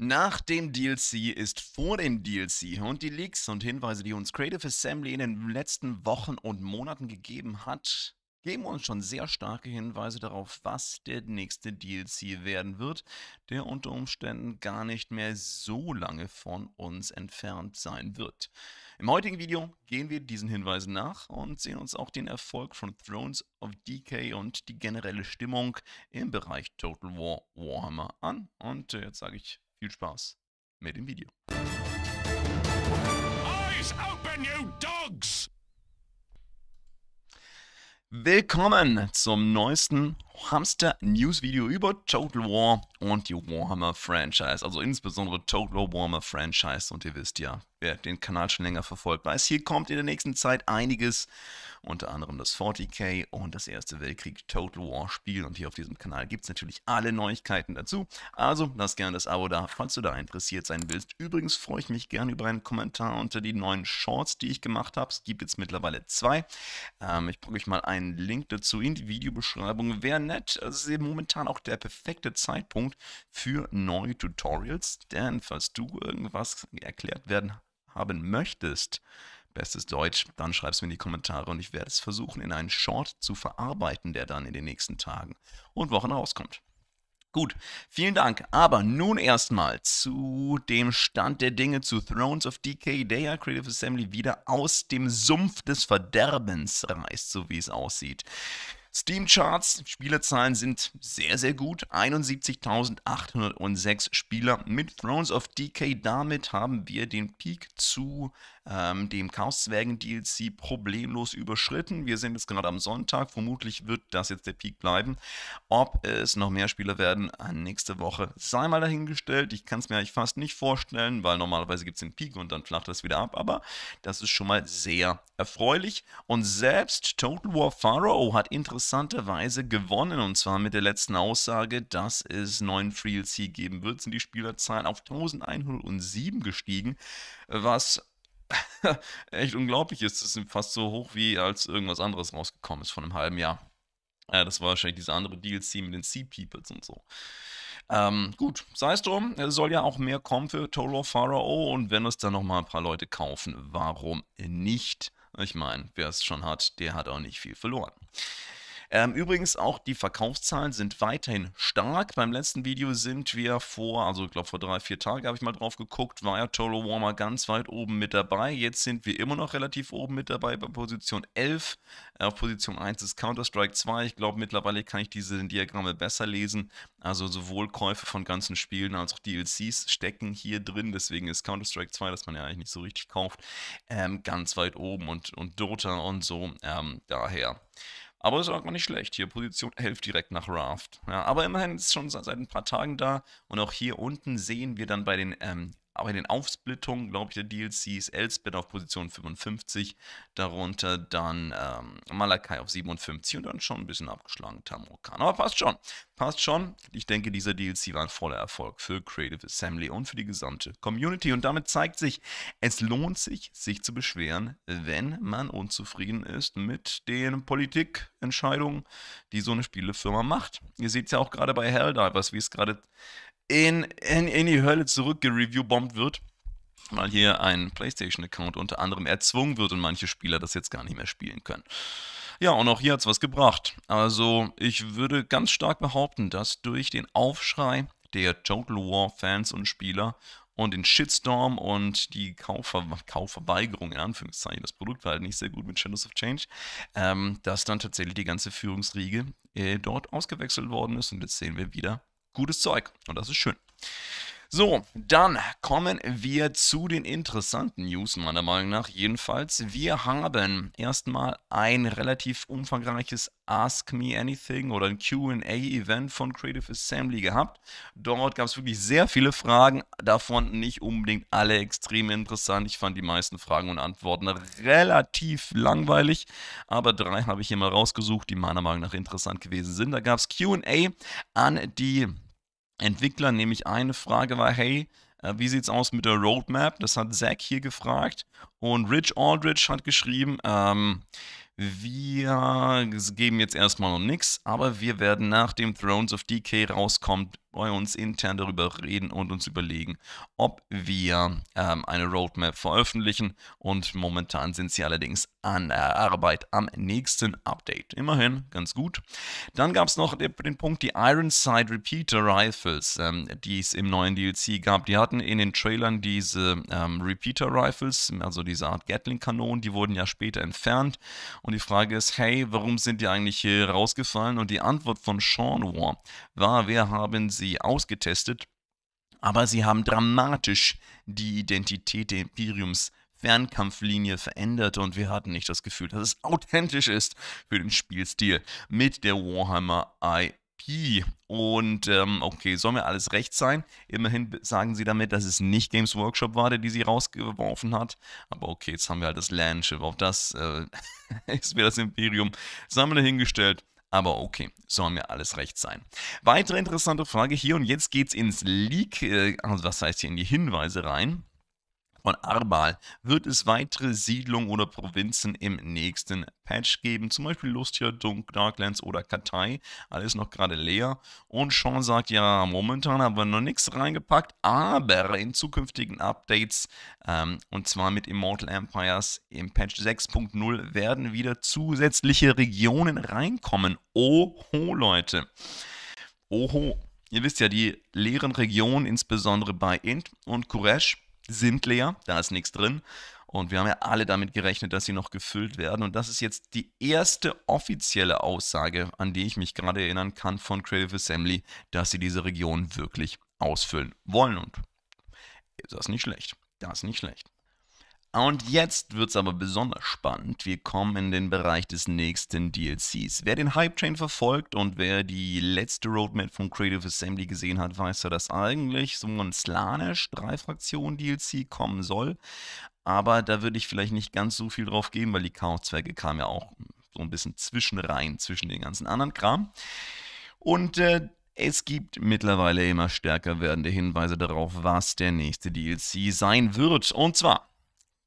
Nach dem DLC ist vor dem DLC und die Leaks und Hinweise, die uns Creative Assembly in den letzten Wochen und Monaten gegeben hat, geben uns schon sehr starke Hinweise darauf, was der nächste DLC werden wird, der unter Umständen gar nicht mehr so lange von uns entfernt sein wird. Im heutigen Video gehen wir diesen Hinweisen nach und sehen uns auch den Erfolg von Thrones of Decay und die generelle Stimmung im Bereich Total War Warhammer an. Und äh, jetzt sage ich viel Spaß mit dem Video. Eyes open, you dogs! Willkommen zum neuesten Hamster News Video über Total War und die Warhammer Franchise, also insbesondere Total Warhammer Franchise. Und ihr wisst ja, wer den Kanal schon länger verfolgt, weiß, hier kommt in der nächsten Zeit einiges, unter anderem das 40k und das Erste Weltkrieg Total War Spiel. Und hier auf diesem Kanal gibt es natürlich alle Neuigkeiten dazu. Also lass gerne das Abo da, falls du da interessiert sein willst. Übrigens freue ich mich gerne über einen Kommentar unter die neuen Shorts, die ich gemacht habe. Es gibt jetzt mittlerweile zwei. Ähm, ich packe euch mal einen Link dazu in die Videobeschreibung. Wer Internet. Also es ist eben momentan auch der perfekte Zeitpunkt für neue Tutorials, denn falls du irgendwas erklärt werden haben möchtest, bestes Deutsch, dann schreib es mir in die Kommentare und ich werde es versuchen, in einen Short zu verarbeiten, der dann in den nächsten Tagen und Wochen rauskommt. Gut, vielen Dank. Aber nun erstmal zu dem Stand der Dinge zu Thrones of Decay, der ja Creative Assembly wieder aus dem Sumpf des Verderbens reißt, so wie es aussieht. Steam-Charts, Spielerzahlen sind sehr, sehr gut. 71.806 Spieler mit Thrones of Decay. Damit haben wir den Peak zu ähm, dem Chaos-Zwergen-DLC problemlos überschritten. Wir sehen jetzt gerade am Sonntag. Vermutlich wird das jetzt der Peak bleiben. Ob es noch mehr Spieler werden nächste Woche, sei mal dahingestellt. Ich kann es mir eigentlich fast nicht vorstellen, weil normalerweise gibt es den Peak und dann flacht das wieder ab. Aber das ist schon mal sehr erfreulich. Und selbst Total War Pharaoh hat interessanterweise gewonnen. Und zwar mit der letzten Aussage, dass es neuen Free DLC geben wird, sind die Spielerzahlen auf 1107 gestiegen, was echt unglaublich ist. Das ist fast so hoch, wie als irgendwas anderes rausgekommen ist von einem halben Jahr. Äh, das war wahrscheinlich diese andere DLC mit den Sea Peoples und so. Ähm, gut, sei es drum, es soll ja auch mehr kommen für Toro Pharaoh und wenn es dann nochmal ein paar Leute kaufen, warum nicht? Ich meine, wer es schon hat, der hat auch nicht viel verloren. Ähm, übrigens auch die Verkaufszahlen sind weiterhin stark. Beim letzten Video sind wir vor, also ich glaube vor drei, vier Tagen habe ich mal drauf geguckt, war ja Total Warmer ganz weit oben mit dabei. Jetzt sind wir immer noch relativ oben mit dabei bei Position 11. Äh, auf Position 1 ist Counter-Strike 2. Ich glaube mittlerweile kann ich diese Diagramme besser lesen. Also sowohl Käufe von ganzen Spielen als auch DLCs stecken hier drin. Deswegen ist Counter-Strike 2, das man ja eigentlich nicht so richtig kauft, ähm, ganz weit oben und, und Dota und so. Ähm, daher. Aber ist auch gar nicht schlecht. Hier Position 11 direkt nach Raft. Ja, aber immerhin ist es schon seit ein paar Tagen da. Und auch hier unten sehen wir dann bei den ähm, aber in den Aufsplittungen, glaube ich, der DLCs Elspeth auf Position 55, darunter dann ähm, Malakai auf 57 und dann schon ein bisschen abgeschlagen Tamokan. Aber passt schon, passt schon. Ich denke, dieser DLC war ein voller Erfolg für Creative Assembly und für die gesamte Community. Und damit zeigt sich, es lohnt sich, sich zu beschweren, wenn man unzufrieden ist mit den Politikentscheidungen, die so eine Spielefirma macht. Ihr seht es ja auch gerade bei Helldivers, wie es gerade in, in, in die Hölle zurückgereviewbombt wird, weil hier ein PlayStation-Account unter anderem erzwungen wird und manche Spieler das jetzt gar nicht mehr spielen können. Ja, und auch hier hat es was gebracht. Also ich würde ganz stark behaupten, dass durch den Aufschrei der Total War-Fans und Spieler und den Shitstorm und die Kaufver Kaufverweigerung, in Anführungszeichen, das Produkt war halt nicht sehr gut mit Shadows of Change, ähm, dass dann tatsächlich die ganze Führungsriege äh, dort ausgewechselt worden ist. Und jetzt sehen wir wieder, gutes Zeug und das ist schön. So, dann kommen wir zu den interessanten News, meiner Meinung nach jedenfalls. Wir haben erstmal ein relativ umfangreiches Ask Me Anything oder ein QA-Event von Creative Assembly gehabt. Dort gab es wirklich sehr viele Fragen, davon nicht unbedingt alle extrem interessant. Ich fand die meisten Fragen und Antworten relativ langweilig, aber drei habe ich hier mal rausgesucht, die meiner Meinung nach interessant gewesen sind. Da gab es QA an die Entwickler nämlich eine Frage war, hey, äh, wie sieht's aus mit der Roadmap? Das hat Zack hier gefragt. Und Rich Aldrich hat geschrieben, ähm, wir geben jetzt erstmal noch nichts, aber wir werden nach dem Thrones of Decay rauskommt wollen uns intern darüber reden und uns überlegen, ob wir ähm, eine Roadmap veröffentlichen. Und momentan sind sie allerdings an der Arbeit am nächsten Update. Immerhin ganz gut. Dann gab es noch den Punkt, die Ironside Repeater Rifles, ähm, die es im neuen DLC gab. Die hatten in den Trailern diese ähm, Repeater Rifles, also diese Art Gatling-Kanonen, die wurden ja später entfernt. Und die Frage ist, hey, warum sind die eigentlich hier rausgefallen? Und die Antwort von Sean War war, wir haben sie sie ausgetestet, aber sie haben dramatisch die Identität der Imperiums Fernkampflinie verändert und wir hatten nicht das Gefühl, dass es authentisch ist für den Spielstil mit der Warhammer IP. und ähm, okay, soll mir alles recht sein. Immerhin sagen sie damit, dass es nicht Games Workshop war, der die sie rausgeworfen hat. Aber okay, jetzt haben wir halt das Landschiff. Auf das äh, ist mir das Imperium Sammler hingestellt. Aber okay, soll mir alles recht sein. Weitere interessante Frage hier und jetzt geht's ins Leak, äh, also was heißt hier in die Hinweise rein von Arbal wird es weitere Siedlungen oder Provinzen im nächsten Patch geben. Zum Beispiel Lustia, Dunk, Darklands oder Katai. Alles noch gerade leer. Und Sean sagt, ja, momentan haben wir noch nichts reingepackt, aber in zukünftigen Updates, ähm, und zwar mit Immortal Empires im Patch 6.0, werden wieder zusätzliche Regionen reinkommen. Oho, Leute. Oho. Ihr wisst ja, die leeren Regionen, insbesondere bei Int und Kuresh, sind leer, da ist nichts drin. Und wir haben ja alle damit gerechnet, dass sie noch gefüllt werden. Und das ist jetzt die erste offizielle Aussage, an die ich mich gerade erinnern kann von Creative Assembly, dass sie diese Region wirklich ausfüllen wollen. Und das ist nicht schlecht? Das ist nicht schlecht. Und jetzt wird es aber besonders spannend. Wir kommen in den Bereich des nächsten DLCs. Wer den Hype Train verfolgt und wer die letzte Roadmap von Creative Assembly gesehen hat, weiß ja, dass eigentlich so ein Slanish 3-Fraktionen-DLC kommen soll. Aber da würde ich vielleicht nicht ganz so viel drauf geben, weil die Chaos-Zwerge kamen ja auch so ein bisschen zwischen zwischen den ganzen anderen Kram. Und äh, es gibt mittlerweile immer stärker werdende Hinweise darauf, was der nächste DLC sein wird. Und zwar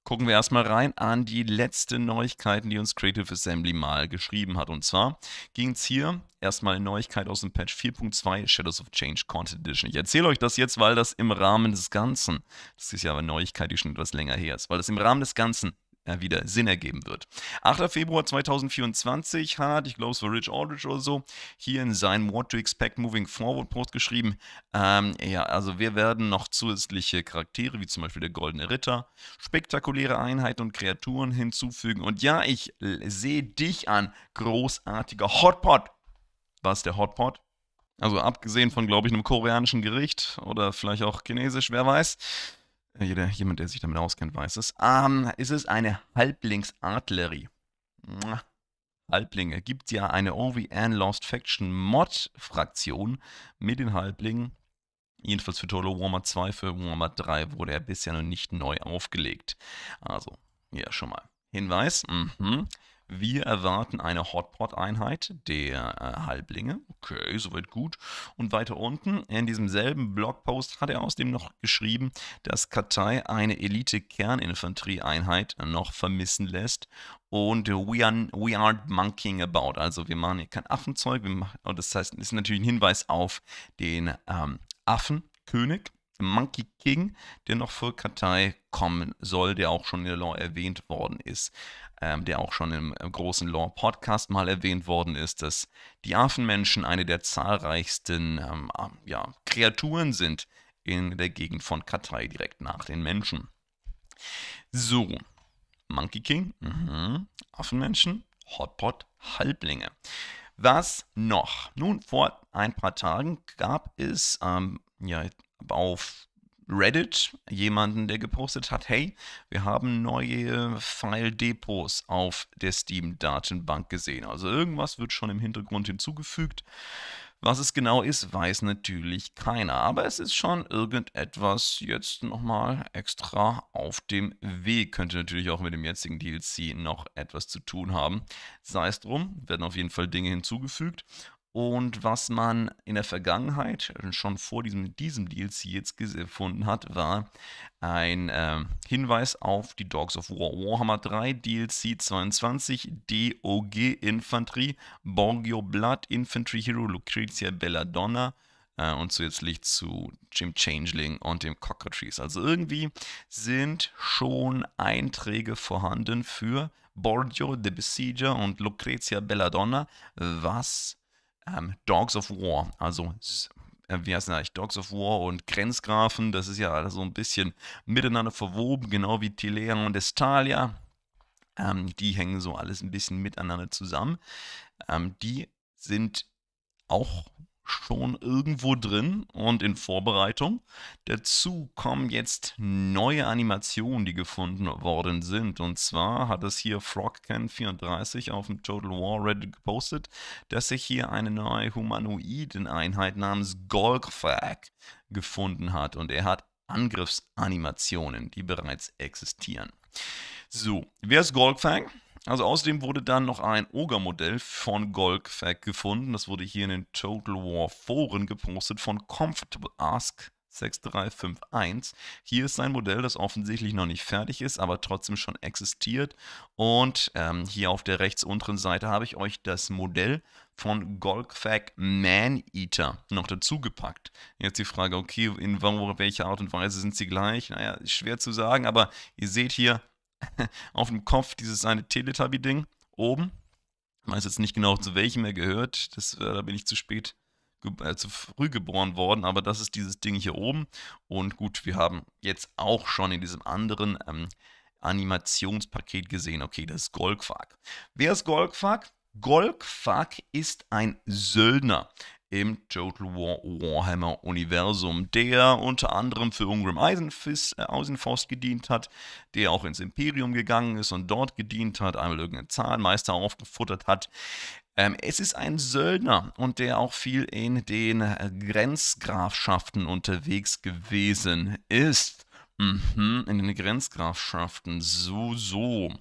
gucken wir erstmal rein an die letzten Neuigkeiten, die uns Creative Assembly mal geschrieben hat. Und zwar ging es hier erstmal eine Neuigkeit aus dem Patch 4.2 Shadows of Change Content Edition. Ich erzähle euch das jetzt, weil das im Rahmen des Ganzen, das ist ja aber eine Neuigkeit, die schon etwas länger her ist, weil das im Rahmen des Ganzen äh, wieder Sinn ergeben wird. 8. Februar 2024 hat, ich glaube es war Rich Aldrich oder so, hier in seinem What to Expect Moving Forward Post geschrieben, ähm, ja, also wir werden noch zusätzliche Charaktere, wie zum Beispiel der Goldene Ritter, spektakuläre Einheiten und Kreaturen hinzufügen. Und ja, ich sehe dich an, großartiger Hotpot. Was der Hotpot? Also abgesehen von, glaube ich, einem koreanischen Gericht oder vielleicht auch chinesisch, wer weiß. Jeder, jemand, der sich damit auskennt, weiß es. Ähm, ist es eine Halblingsadlerie? Halblinge. Gibt es ja eine OVN Lost Faction Mod-Fraktion mit den Halblingen. Jedenfalls für Total Warhammer 2, für Warhammer 3 wurde er bisher noch nicht neu aufgelegt. Also, ja, schon mal. Hinweis. Mhm. Wir erwarten eine Hotpot-Einheit der äh, Halblinge. Okay, soweit gut. Und weiter unten, in diesem selben Blogpost hat er außerdem noch geschrieben, dass Katai eine elite kerninfanterie einheit noch vermissen lässt. Und we, are, we aren't monkeying about. Also wir machen hier kein Affenzeug. Wir machen, das heißt, es ist natürlich ein Hinweis auf den ähm, Affenkönig. Monkey King, der noch für Katai kommen soll, der auch schon in der Law erwähnt worden ist, ähm, der auch schon im, großen Law-Podcast mal erwähnt worden ist, dass die Affenmenschen eine der zahlreichsten ähm, ähm ja, Kreaturen sind in der Gegend von Katai, direkt nach den Menschen. So, Monkey King, mhm. Affenmenschen, Hotpot, Halblinge. Was noch? Nun, vor ein paar Tagen gab es ähm, ja, auf Reddit jemanden, der gepostet hat, hey, wir haben neue File-Depots auf der Steam-Datenbank gesehen. Also irgendwas wird schon im Hintergrund hinzugefügt. Was es genau ist, weiß natürlich keiner. Aber es ist schon irgendetwas jetzt nochmal extra auf dem Weg. Könnte natürlich auch mit dem jetzigen DLC noch etwas zu tun haben. Sei es drum, werden auf jeden Fall Dinge hinzugefügt. Und was man in der Vergangenheit äh, schon vor diesem, diesem DLC jetzt gefunden hat, war ein äh, Hinweis auf die Dogs of War. Warhammer 3 DLC 22 DOG Infanterie, Borgio Blood Infantry Hero, Lucrezia Belladonna äh, und zusätzlich zu Jim Changeling und dem Cockatrice. Also irgendwie sind schon Einträge vorhanden für Borgio the Besieger und Lucrezia Belladonna, was ähm, Dogs of War, also äh, wie heißt das eigentlich, Dogs of War und Grenzgrafen, das ist ja so ein bisschen miteinander verwoben, genau wie Tilea und Estalia. Ähm, die hängen so alles ein bisschen miteinander zusammen. Ähm, die sind auch schon irgendwo drin und in Vorbereitung. Dazu kommen jetzt neue Animationen, die gefunden worden sind. Und zwar hat es hier FrogCan34 auf dem Total War Reddit gepostet, dass sich hier eine neue Humanoiden-Einheit namens Golgfag gefunden hat. Und er hat Angriffsanimationen, die bereits existieren. So, wer ist Golgfag? Also außerdem wurde dann noch ein ogre modell von Golgfag gefunden. Das wurde hier in den Total War Foren gepostet von Comfortable Ask 6351. Hier ist sein Modell, das offensichtlich noch nicht fertig ist, aber trotzdem schon existiert. Und ähm, hier auf der rechts unteren Seite habe ich euch das Modell von Golgfag Man-Eater noch dazu gepackt. Jetzt die Frage, okay, in welcher Art und Weise sind sie gleich? Naja, ist schwer zu sagen, aber ihr seht hier, auf dem Kopf dieses eine Teletubby-Ding oben. Ich weiß jetzt nicht genau, zu welchem er gehört. Das, äh, da bin ich zu spät, äh, zu früh geboren worden. Aber das ist dieses Ding hier oben. Und gut, wir haben jetzt auch schon in diesem anderen ähm, Animationspaket gesehen, okay, das ist Golgfag. Wer ist Golgfag? Golgfag ist ein Söldner im Total War Warhammer Universum, der unter anderem für Ungram Eisenfist, äh, gedient hat, der auch ins Imperium gegangen ist und dort gedient hat, einmal irgendeinen Zahnmeister aufgefuttert hat. Ähm, es ist ein Söldner und der auch viel in den äh, Grenzgrafschaften unterwegs gewesen ist. Mhm, in den Grenzgrafschaften, so, so.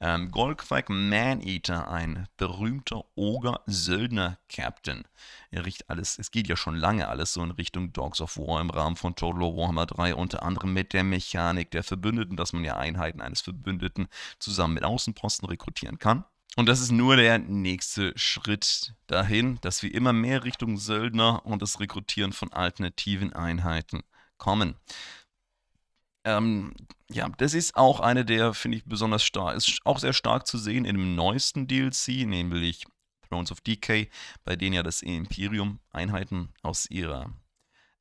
Ähm, Golquak Maneater, ein berühmter Oger-Söldner-Captain. Er riecht alles, es geht ja schon lange alles so in Richtung Dogs of War im Rahmen von Total Warhammer 3, unter anderem mit der Mechanik der Verbündeten, dass man ja Einheiten eines Verbündeten zusammen mit Außenposten rekrutieren kann. Und das ist nur der nächste Schritt dahin, dass wir immer mehr Richtung Söldner und das Rekrutieren von alternativen Einheiten kommen. Ähm, ja, das ist auch eine der, finde ich, besonders stark, ist auch sehr stark zu sehen in dem neuesten DLC, nämlich Thrones of Decay, bei denen ja das Imperium Einheiten aus ihrer ähm,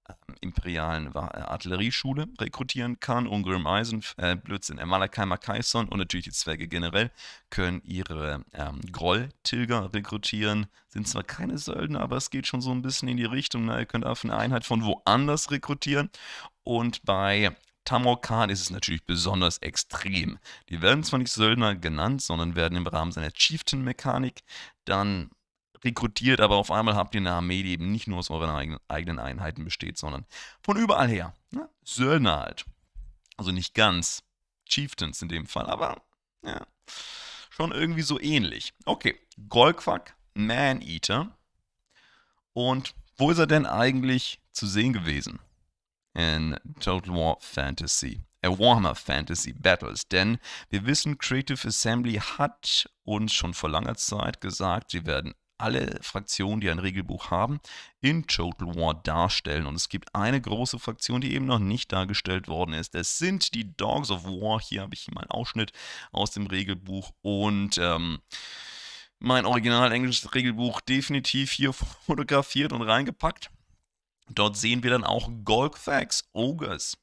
äh, imperialen Artillerieschule rekrutieren kann. Ungrim Eisen, äh, Blödsinn, äh, Malakaimer Kaison und natürlich die Zwerge generell können ihre ähm, Groll-Tilger rekrutieren. Sind zwar keine Söldner, aber es geht schon so ein bisschen in die Richtung. Na, ihr könnt auf eine Einheit von woanders rekrutieren. Und bei Tamokan ist es natürlich besonders extrem. Die werden zwar nicht Söldner genannt, sondern werden im Rahmen seiner Chieftain-Mechanik dann rekrutiert, aber auf einmal habt ihr eine Armee, die eben nicht nur aus euren eigenen Einheiten besteht, sondern von überall her. Ne? Söldner halt. Also nicht ganz Chieftains in dem Fall, aber ja, schon irgendwie so ähnlich. Okay, Golquak, Man-Eater. Und wo ist er denn eigentlich zu sehen gewesen? in Total War Fantasy. Äh, Warhammer Fantasy Battles. Denn wir wissen, Creative Assembly hat uns schon vor langer Zeit gesagt, sie werden alle Fraktionen, die ein Regelbuch haben, in Total War darstellen. Und es gibt eine große Fraktion, die eben noch nicht dargestellt worden ist. Das sind die Dogs of War. Hier habe ich mal einen Ausschnitt aus dem Regelbuch. Und ähm, mein original englisches Regelbuch definitiv hier fotografiert und reingepackt. Dort sehen wir dann auch Golgfax Ogres.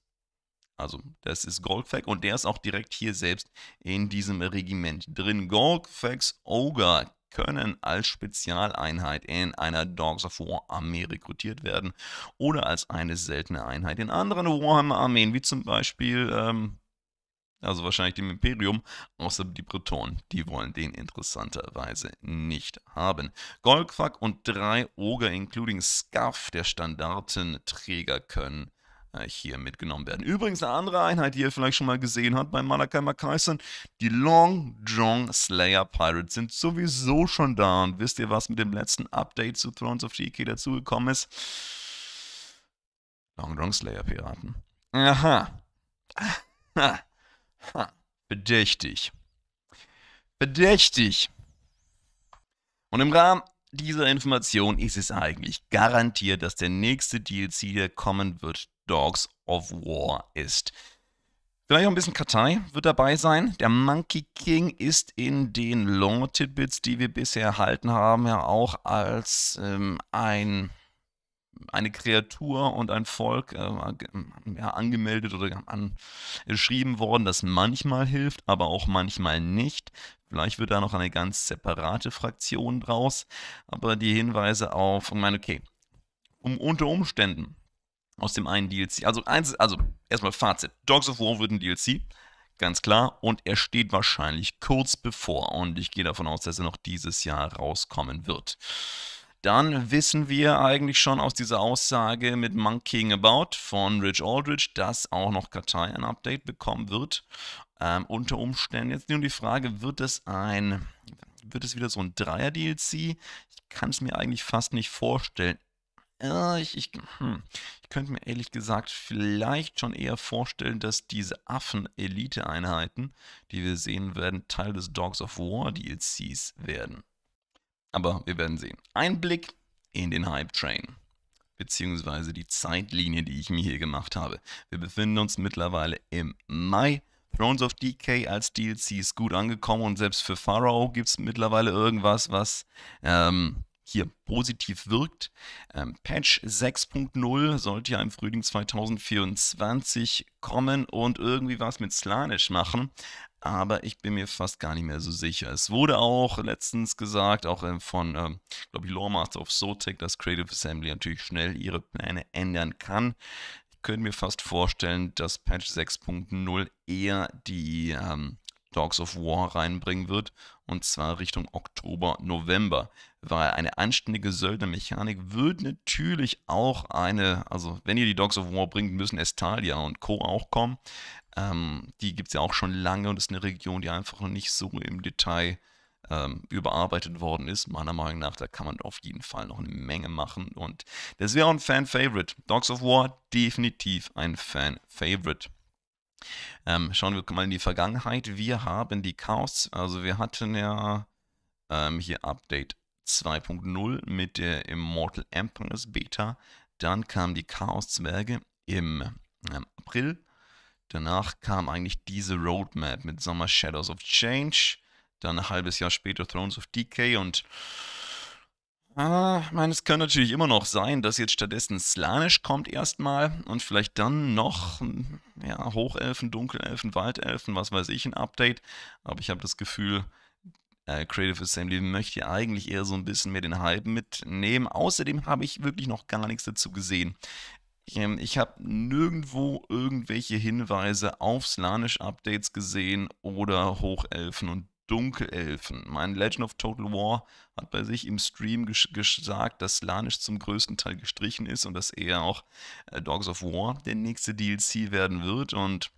Also, das ist Golgfax und der ist auch direkt hier selbst in diesem Regiment drin. Golgfax Ogre können als Spezialeinheit in einer Dogs of War Armee rekrutiert werden oder als eine seltene Einheit in anderen Warhammer Armeen, wie zum Beispiel ähm, also wahrscheinlich dem Imperium, außer die Bretonen. Die wollen den interessanterweise nicht haben. Golgfak und drei Oger, including Scuff, der Standartenträger, können äh, hier mitgenommen werden. Übrigens eine andere Einheit, die ihr vielleicht schon mal gesehen habt bei Malakai Makaisen, die Long Jong Slayer Pirates sind sowieso schon da. Und wisst ihr, was mit dem letzten Update zu Thrones of GK dazugekommen ist? Long Jong Slayer Piraten. Aha. Aha. Ah. Ha, verdächtig. Verdächtig. Und im Rahmen dieser Information ist es eigentlich garantiert, dass der nächste DLC, der kommen wird, Dogs of War ist. Vielleicht auch ein bisschen Kartei wird dabei sein. Der Monkey King ist in den Lore-Tidbits, die wir bisher erhalten haben, ja auch als ähm, ein eine Kreatur und ein Volk äh, ja, angemeldet oder angeschrieben worden, das manchmal hilft, aber auch manchmal nicht. Vielleicht wird da noch eine ganz separate Fraktion draus, aber die Hinweise auf, ich meine, okay, um unter Umständen aus dem einen DLC, also, eins, also erstmal Fazit, Dogs of War wird ein DLC, ganz klar, und er steht wahrscheinlich kurz bevor und ich gehe davon aus, dass er noch dieses Jahr rauskommen wird dann wissen wir eigentlich schon aus dieser Aussage mit Monkeying About von Rich Aldridge, dass auch noch Katai ein Update bekommen wird. Ähm, unter Umständen. Jetzt nur die Frage, wird es ein, wird es wieder so ein Dreier-DLC? Ich kann es mir eigentlich fast nicht vorstellen. Äh, ich, ich, hm. ich könnte mir ehrlich gesagt vielleicht schon eher vorstellen, dass diese Affen-Elite-Einheiten, die wir sehen werden, Teil des Dogs of War DLCs werden. Aber wir werden sehen. Ein Blick in den Hype Train beziehungsweise die Zeitlinie, die ich mir hier gemacht habe. Wir befinden uns mittlerweile im Mai. Thrones of Decay als DLC ist gut angekommen und selbst für Pharaoh gibt es mittlerweile irgendwas, was ähm, hier positiv wirkt. Ähm, Patch 6.0 sollte ja im Frühling 2024 kommen und irgendwie was mit Slanish machen aber ich bin mir fast gar nicht mehr so sicher. Es wurde auch letztens gesagt, auch ähm, von, ähm, glaube ich, Lawmaster of Zotac, dass Creative Assembly natürlich schnell ihre Pläne ändern kann. Ich könnte mir fast vorstellen, dass Patch 6.0 eher die ähm, Dogs of War reinbringen wird, und zwar Richtung Oktober, November, weil eine anständige Söldnermechanik wird natürlich auch eine, also wenn ihr die Dogs of War bringt, müssen Estalia und Co. auch kommen, ähm, die gibt es ja auch schon lange und ist eine Region, die einfach noch nicht so im Detail ähm, überarbeitet worden ist. Meiner Meinung nach, da kann man auf jeden Fall noch eine Menge machen. Und das wäre auch ein Fan-Favorite. Dogs of War, definitiv ein Fan-Favorite. Ähm, schauen wir mal in die Vergangenheit. Wir haben die Chaos, also wir hatten ja ähm, hier Update 2.0 mit der Immortal Empires Beta. Dann kamen die Chaos-Zwerge im ähm, April Danach kam eigentlich diese Roadmap mit Summer Shadows of Change, dann ein halbes Jahr später Thrones of Decay und Ah, ich meine, es kann natürlich immer noch sein, dass jetzt stattdessen Slanish kommt erstmal und vielleicht dann noch ja, Hochelfen, Dunkelelfen, Waldelfen, was weiß ich, ein Update. Aber ich habe das Gefühl, äh, Creative Assembly möchte ja eigentlich eher so ein bisschen mehr den Hype mitnehmen. Außerdem habe ich wirklich noch gar nichts dazu gesehen. Ähm, ich habe nirgendwo irgendwelche Hinweise auf Slanish-Updates gesehen oder Hochelfen und Dunkelelfen. Mein Legend of Total War hat bei sich im Stream ges gesagt, dass Slanish zum größten Teil gestrichen ist und dass eher auch äh, Dogs of War der nächste DLC werden wird. Und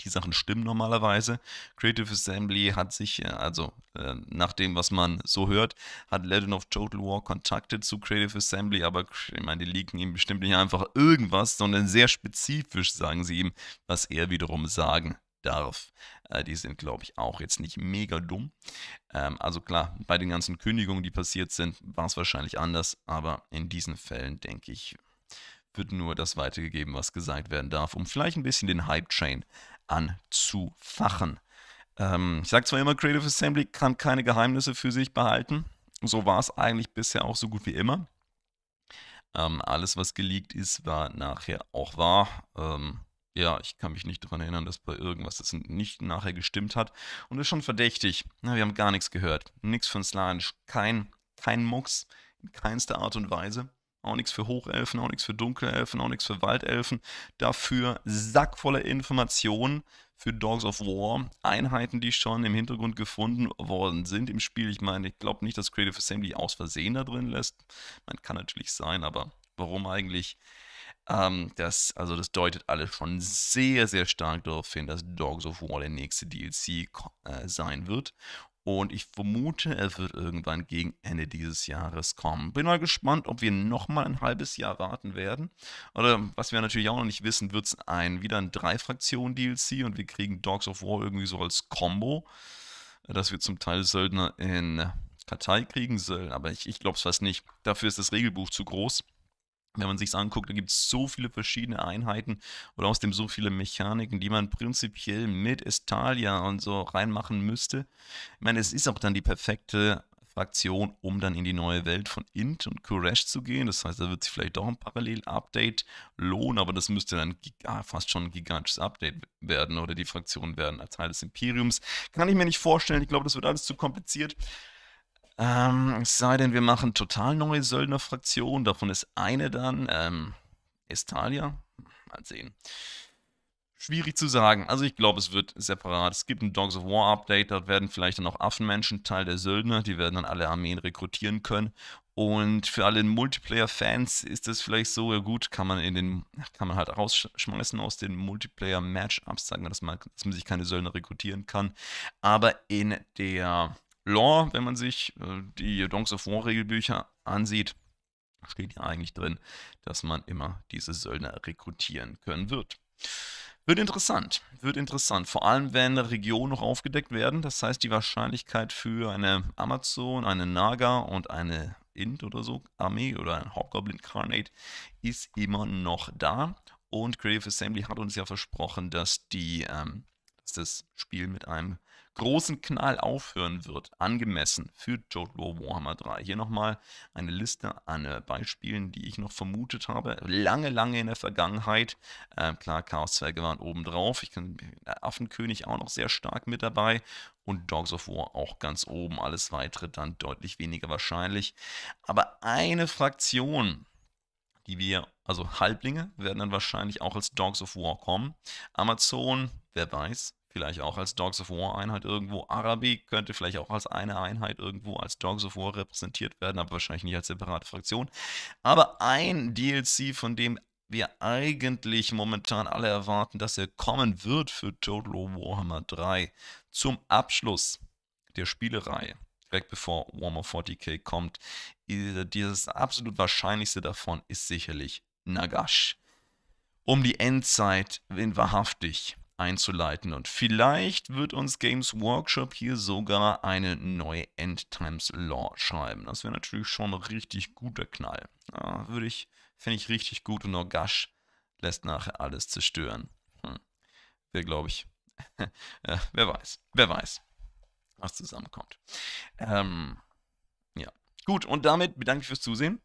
die Sachen stimmen normalerweise. Creative Assembly hat sich, äh, also äh, nach dem, was man so hört, hat Legend of Total War Kontakte zu Creative Assembly, aber ich meine, die liegen ihm bestimmt nicht einfach irgendwas, sondern sehr spezifisch sagen sie ihm, was er wiederum sagen darf. Äh, die sind, glaube ich, auch jetzt nicht mega dumm. Ähm, also klar, bei den ganzen Kündigungen, die passiert sind, war es wahrscheinlich anders, aber in diesen Fällen, denke ich, wird nur das weitergegeben, was gesagt werden darf, um vielleicht ein bisschen den Hype-Train anzufachen. Ähm, ich sage zwar immer, Creative Assembly kann keine Geheimnisse für sich behalten. So war es eigentlich bisher auch so gut wie immer. Ähm, alles, was geleakt ist, war nachher auch wahr. Ähm, ja, ich kann mich nicht daran erinnern, dass bei irgendwas das nicht nachher gestimmt hat. Und ist schon verdächtig. Na, wir haben gar nichts gehört. Nichts von Slange. Kein, kein Mucks. In keinster Art und Weise auch nichts für Hochelfen, auch nichts für Dunkelelfen, auch nichts für Waldelfen. Dafür sackvolle Informationen für Dogs of War, Einheiten, die schon im Hintergrund gefunden worden sind im Spiel. Ich meine, ich glaube nicht, dass Creative Assembly aus Versehen da drin lässt. Man kann natürlich sein, aber warum eigentlich? Ähm, das, also das deutet alles schon sehr, sehr stark darauf hin, dass Dogs of War der nächste DLC äh, sein wird. Und ich vermute, er wird irgendwann gegen Ende dieses Jahres kommen. Bin mal gespannt, ob wir nochmal ein halbes Jahr warten werden. Oder was wir natürlich auch noch nicht wissen, wird es ein, wieder ein Drei-Fraktionen-DLC und wir kriegen Dogs of War irgendwie so als Combo, dass wir zum Teil Söldner in Kartei kriegen sollen. Aber ich, ich glaube es fast nicht. Dafür ist das Regelbuch zu groß. Wenn man sich anguckt, da gibt es so viele verschiedene Einheiten oder außerdem so viele Mechaniken, die man prinzipiell mit Estalia und so reinmachen müsste. Ich meine, es ist auch dann die perfekte Fraktion, um dann in die neue Welt von Int und Kuresh zu gehen. Das heißt, da wird sich vielleicht doch ein Parallel-Update lohnen, aber das müsste dann ah, fast schon ein gigantisches Update werden oder die Fraktionen werden als Teil des Imperiums. Kann ich mir nicht vorstellen. Ich glaube, das wird alles zu kompliziert. Ähm, es sei denn, wir machen total neue Söldnerfraktionen. Davon ist eine dann. Ähm, Estalia? Mal sehen. Schwierig zu sagen. Also ich glaube, es wird separat. Es gibt ein Dogs of War Update. Dort werden vielleicht dann auch Affenmenschen Teil der Söldner. Die werden dann alle Armeen rekrutieren können. Und für alle Multiplayer-Fans ist das vielleicht so, ja gut, kann man in den, kann man halt rausschmeißen aus den Multiplayer-Matchups, sagen wir das mal, dass man sich keine Söldner rekrutieren kann. Aber in der Lore, wenn man sich äh, die Donks of War Regelbücher ansieht, steht ja eigentlich drin, dass man immer diese Söldner rekrutieren können wird. Wird interessant, wird interessant. Vor allem, wenn Regionen noch aufgedeckt werden. Das heißt, die Wahrscheinlichkeit für eine Amazon, eine Naga und eine Int oder so Armee oder ein Hobgoblin Carnate ist immer noch da. Und Creative Assembly hat uns ja versprochen, dass die ähm, dass das Spiel mit einem großen Knall aufhören wird, angemessen für Jotlo Warhammer 3. Hier nochmal eine Liste an äh, Beispielen, die ich noch vermutet habe. Lange, lange in der Vergangenheit. Äh, klar, Chaoszwerge waren obendrauf. Ich kann äh, Affenkönig auch noch sehr stark mit dabei. Und Dogs of War auch ganz oben. Alles weitere dann deutlich weniger wahrscheinlich. Aber eine Fraktion, die wir, also Halblinge, werden dann wahrscheinlich auch als Dogs of War kommen. Amazon, wer weiß, vielleicht auch als Dogs of War Einheit irgendwo. Arabi könnte vielleicht auch als eine Einheit irgendwo als Dogs of War repräsentiert werden, aber wahrscheinlich nicht als separate Fraktion. Aber ein DLC, von dem wir eigentlich momentan alle erwarten, dass er kommen wird für Total Warhammer 3 zum Abschluss der Spielereihe, direkt bevor Warhammer 40k kommt. Dieses absolut wahrscheinlichste davon ist sicherlich Nagash. Um die Endzeit wenn wahrhaftig einzuleiten. Und vielleicht wird uns Games Workshop hier sogar eine neue End Times Law schreiben. Das wäre natürlich schon ein richtig guter Knall. Ja, würde ich, fände ich richtig gut und Orgasch lässt nachher alles zerstören. Hm. Wäre, glaube ich, ja, wer weiß, wer weiß, was zusammenkommt. Ähm, ja, gut, und damit bedanke ich fürs Zusehen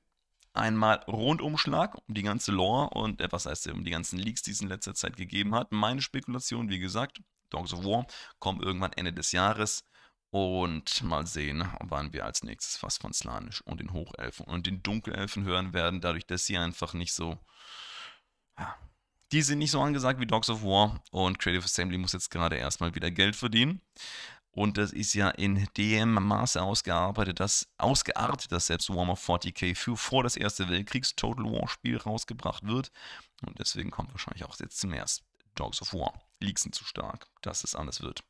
einmal Rundumschlag um die ganze Lore und äh, was heißt ja, um die ganzen Leaks, die es in letzter Zeit gegeben hat. Meine Spekulation, wie gesagt, Dogs of War kommen irgendwann Ende des Jahres. Und mal sehen, wann wir als nächstes was von Slanisch und den Hochelfen und den Dunkelelfen hören werden, dadurch, dass sie einfach nicht so. Ja, die sind nicht so angesagt wie Dogs of War und Creative Assembly muss jetzt gerade erstmal wieder Geld verdienen. Und das ist ja in dem Maße ausgearbeitet, dass ausgeartet, dass selbst Warhammer 40k für vor das Erste Weltkriegs Total War Spiel rausgebracht wird. Und deswegen kommt wahrscheinlich auch jetzt zum ersten Dogs of War. Leaks sind zu stark, dass es anders wird.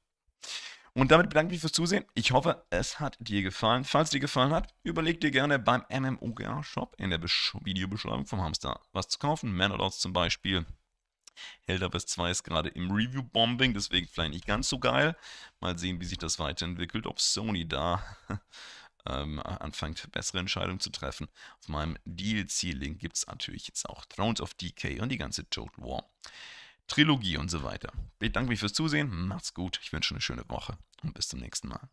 Und damit bedanke ich mich fürs Zusehen. Ich hoffe, es hat dir gefallen. Falls dir gefallen hat, überleg dir gerne beim MMOGA-Shop in der Videobeschreibung vom Hamster was zu kaufen. Manalots zum Beispiel. Helldivers 2 ist gerade im Review-Bombing, deswegen vielleicht nicht ganz so geil. Mal sehen, wie sich das weiterentwickelt, ob Sony da ähm, anfängt, bessere Entscheidungen zu treffen. Auf meinem DLC-Link gibt es natürlich jetzt auch Thrones of Decay und die ganze Total War. Trilogie und so weiter. Ich danke mich fürs Zusehen, macht's gut, ich wünsche eine schöne Woche und bis zum nächsten Mal.